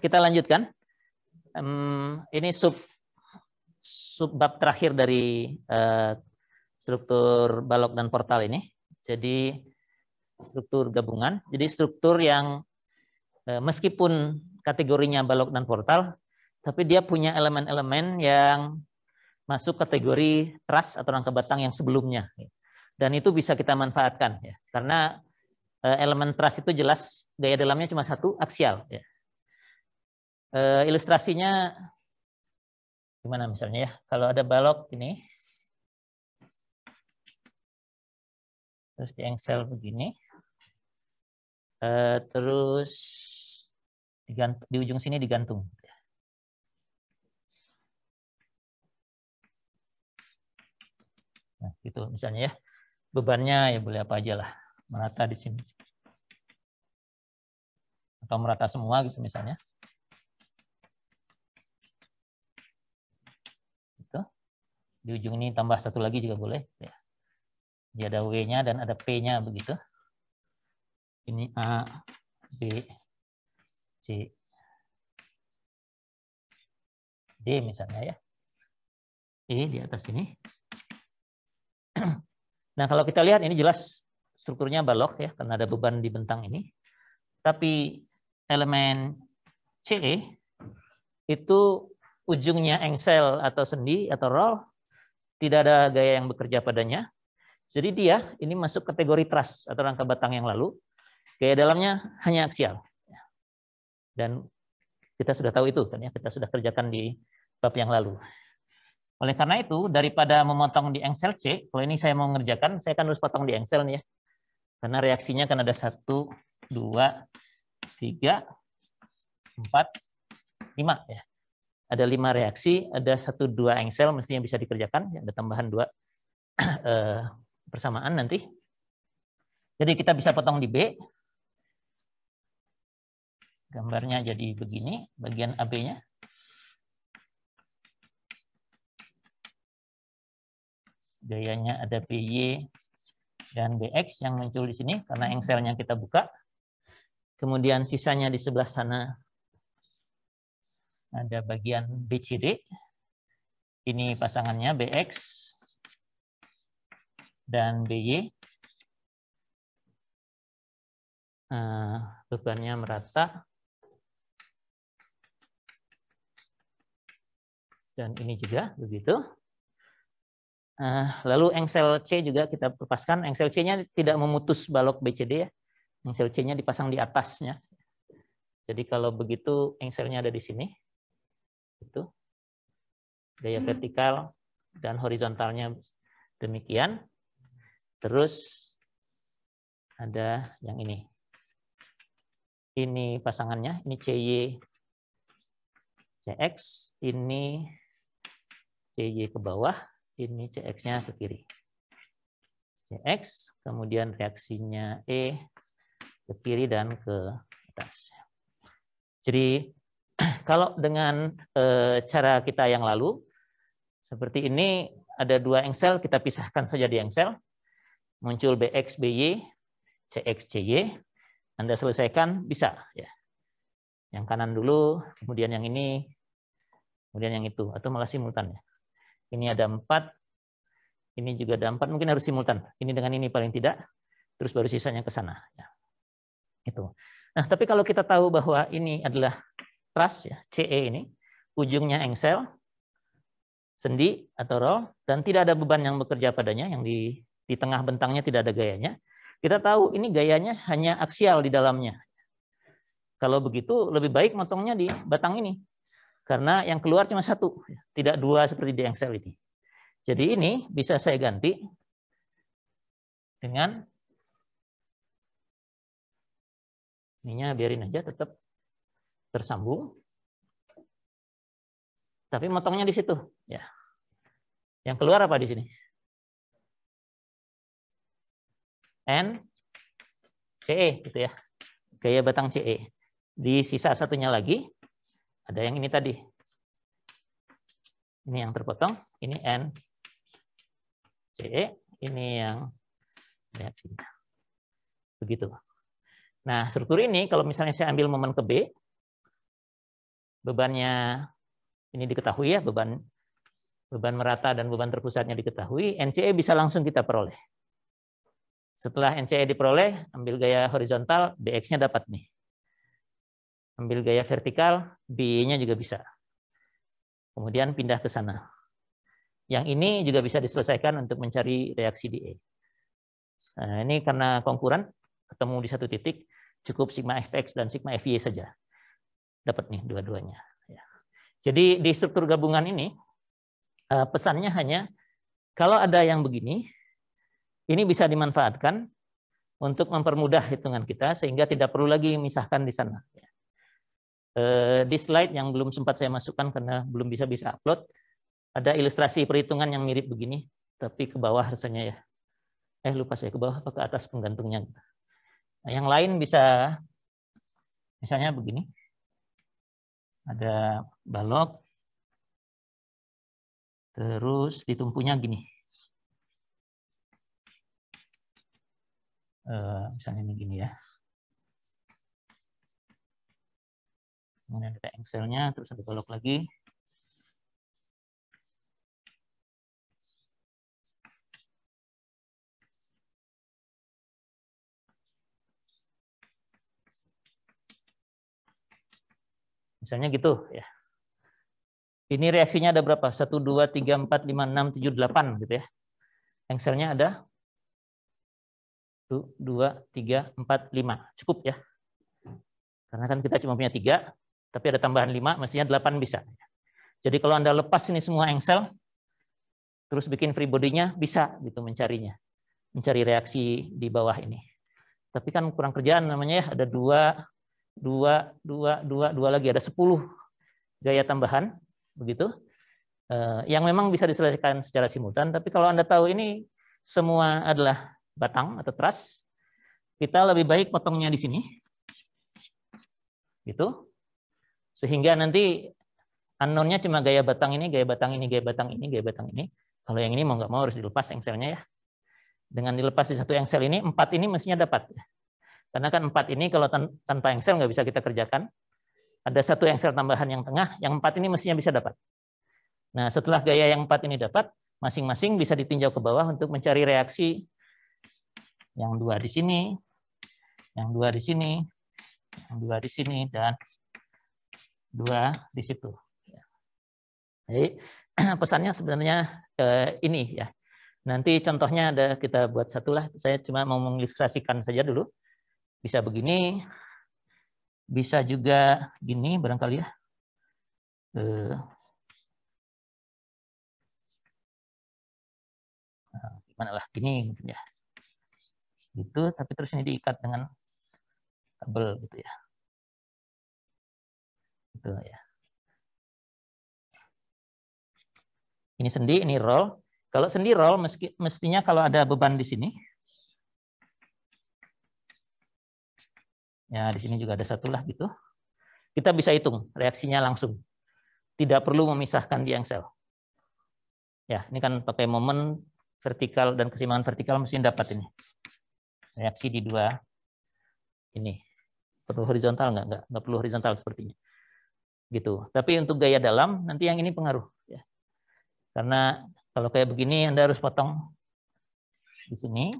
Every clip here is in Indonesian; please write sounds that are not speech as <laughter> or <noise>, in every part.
kita lanjutkan. Um, ini sub subbab terakhir dari uh, struktur balok dan portal ini. Jadi struktur gabungan. Jadi struktur yang uh, meskipun kategorinya balok dan portal, tapi dia punya elemen-elemen yang masuk kategori truss atau rangka batang yang sebelumnya. Dan itu bisa kita manfaatkan ya. Karena eh, elemen truss itu jelas gaya dalamnya cuma satu aksial ya uh, ilustrasinya gimana misalnya ya? Kalau ada balok ini, terus diengsel begini, uh, terus di ujung sini digantung. Nah, gitu misalnya ya. Bebannya ya boleh apa aja lah. Merata di sini. Atau merata semua gitu misalnya. di ujung ini tambah satu lagi juga boleh. Ya. Jadi ada W-nya dan ada P-nya begitu. Ini A, B, C, D misalnya ya. E di atas ini. <clears throat> Nah kalau kita lihat ini jelas strukturnya balok ya karena ada beban di bentang ini. Tapi elemen CE itu ujungnya engsel atau sendi atau roll tidak ada gaya yang bekerja padanya. Jadi dia ini masuk kategori trust atau rangka batang yang lalu. Gaya dalamnya hanya aksial. Dan kita sudah tahu itu kan ya, kita sudah kerjakan di bab yang lalu. Oleh karena itu, daripada memotong di engsel C, kalau ini saya mau mengerjakan, saya akan harus potong di engsel nih ya. Karena reaksinya kan ada 1, 2, 3, 4, 5 ya ada lima reaksi, ada satu dua engsel mestinya bisa dikerjakan, ya, ada tambahan dua <clears throat> eh, persamaan nanti. Jadi kita bisa potong di B. Gambarnya jadi begini, bagian AB-nya. Gayanya ada BY dan BX yang muncul di sini karena engselnya kita buka. Kemudian sisanya di sebelah sana ada bagian BCD. Ini pasangannya BX dan BY. Eh, bebannya merata. Dan ini juga begitu. Eh, lalu engsel C juga kita lepaskan. Engsel C-nya tidak memutus balok BCD ya. Engsel C-nya dipasang di atasnya. Jadi kalau begitu engselnya ada di sini itu gaya hmm. vertikal dan horizontalnya demikian terus ada yang ini ini pasangannya ini CY CX ini CY ke bawah ini CX-nya ke kiri CX kemudian reaksinya E ke kiri dan ke atas jadi kalau dengan e, cara kita yang lalu, seperti ini ada dua engsel, kita pisahkan saja di engsel. Muncul BX, BY, CX, CY. Anda selesaikan, bisa. ya Yang kanan dulu, kemudian yang ini, kemudian yang itu. Atau malah simultan. Ya. Ini ada empat, ini juga ada empat, mungkin harus simultan. Ini dengan ini paling tidak, terus baru sisanya ke sana. Ya. Itu. Nah, tapi kalau kita tahu bahwa ini adalah trust ya, CE ini, ujungnya engsel, sendi atau roll, dan tidak ada beban yang bekerja padanya, yang di, di tengah bentangnya tidak ada gayanya. Kita tahu ini gayanya hanya aksial di dalamnya. Kalau begitu lebih baik motongnya di batang ini. Karena yang keluar cuma satu, ya. tidak dua seperti di engsel ini. Jadi ini bisa saya ganti dengan ininya biarin aja tetap tersambung. Tapi motongnya di situ, ya. Yang keluar apa di sini? N CE gitu ya. Gaya batang CE. Di sisa satunya lagi ada yang ini tadi. Ini yang terpotong, ini N CE, ini yang lihat sini. Begitu. Nah, struktur ini kalau misalnya saya ambil momen ke B, bebannya ini diketahui ya beban beban merata dan beban terpusatnya diketahui, NCE bisa langsung kita peroleh. Setelah NCE diperoleh, ambil gaya horizontal, BX-nya dapat nih. Ambil gaya vertikal, BY-nya juga bisa. Kemudian pindah ke sana. Yang ini juga bisa diselesaikan untuk mencari reaksi DE. Nah, ini karena konkuran, ketemu di satu titik, cukup sigma fx dan sigma fy saja dapat nih dua-duanya. Ya. Jadi di struktur gabungan ini eh, pesannya hanya kalau ada yang begini, ini bisa dimanfaatkan untuk mempermudah hitungan kita sehingga tidak perlu lagi misahkan di sana. Ya. Eh, di slide yang belum sempat saya masukkan karena belum bisa bisa upload, ada ilustrasi perhitungan yang mirip begini, tapi ke bawah rasanya ya. Eh lupa saya ke bawah apa ke atas penggantungnya. Nah, yang lain bisa misalnya begini ada balok, terus ditumpunya gini. Eh, misalnya ini gini ya. Kemudian ada engselnya, terus ada balok lagi. Misalnya gitu ya. Ini reaksinya ada berapa? 1, 2, 3, 4, 5, 6, 7, 8 gitu ya. Yang selnya ada 1, 2, 3, 4, 5. Cukup ya. Karena kan kita cuma punya 3, tapi ada tambahan 5, mestinya 8 bisa. Jadi kalau Anda lepas ini semua engsel, terus bikin free body-nya, bisa gitu mencarinya. Mencari reaksi di bawah ini. Tapi kan kurang kerjaan namanya ya, ada 2, dua, dua, dua, dua lagi ada sepuluh gaya tambahan, begitu. Eh, yang memang bisa diselesaikan secara simultan, tapi kalau Anda tahu ini semua adalah batang atau truss, kita lebih baik potongnya di sini. Gitu. Sehingga nanti anonnya cuma gaya batang ini, gaya batang ini, gaya batang ini, gaya batang ini. Kalau yang ini mau nggak mau harus dilepas engselnya ya. Dengan dilepas di satu engsel ini, empat ini mestinya dapat. Karena kan empat ini kalau tanpa engsel nggak bisa kita kerjakan. Ada satu engsel tambahan yang tengah, yang empat ini mestinya bisa dapat. Nah, setelah gaya yang empat ini dapat, masing-masing bisa ditinjau ke bawah untuk mencari reaksi yang dua di sini, yang dua di sini, yang dua di sini, dan dua di situ. Jadi <clears throat> pesannya sebenarnya ke eh, ini ya. Nanti contohnya ada kita buat satulah. Saya cuma mau mengilustrasikan saja dulu. Bisa begini, bisa juga gini barangkali ya. Eh. Nah, gimana lah gini mungkin ya. Gitu, tapi terus ini diikat dengan kabel gitu ya. Gitu ya. Ini sendi, ini roll. Kalau sendi roll meski, mestinya kalau ada beban di sini, Ya, di sini juga ada satu lah gitu. Kita bisa hitung reaksinya langsung. Tidak perlu memisahkan di engsel. Ya, ini kan pakai momen vertikal dan kesimbangan vertikal mesin dapat ini. Reaksi di dua ini. Perlu horizontal nggak? Nggak, nggak perlu horizontal sepertinya. Gitu. Tapi untuk gaya dalam, nanti yang ini pengaruh. Ya. Karena kalau kayak begini, Anda harus potong di sini.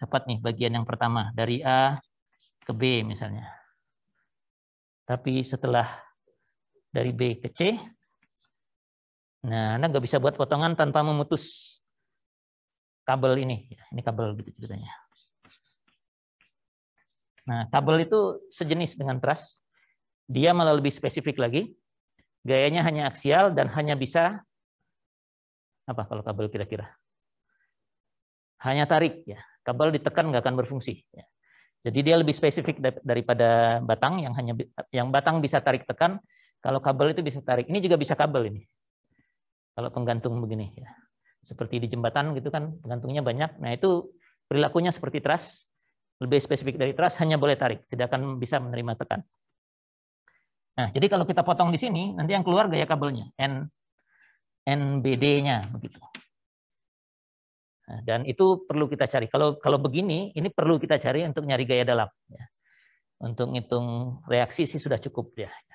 Dapat nih bagian yang pertama. Dari A ke B misalnya. Tapi setelah dari B ke C, nah Anda nggak bisa buat potongan tanpa memutus kabel ini. Ini kabel gitu ceritanya. Nah, kabel itu sejenis dengan truss. Dia malah lebih spesifik lagi. Gayanya hanya aksial dan hanya bisa apa kalau kabel kira-kira? Hanya tarik ya. Kabel ditekan nggak akan berfungsi. Ya. Jadi dia lebih spesifik daripada batang yang hanya yang batang bisa tarik tekan, kalau kabel itu bisa tarik. Ini juga bisa kabel ini. Kalau penggantung begini ya. Seperti di jembatan gitu kan penggantungnya banyak. Nah, itu perilakunya seperti truss, lebih spesifik dari truss hanya boleh tarik, tidak akan bisa menerima tekan. Nah, jadi kalau kita potong di sini, nanti yang keluar gaya kabelnya, N NBD-nya begitu. Nah, dan itu perlu kita cari. Kalau kalau begini, ini perlu kita cari untuk nyari gaya dalam. Ya. Untuk ngitung reaksi sih sudah cukup ya.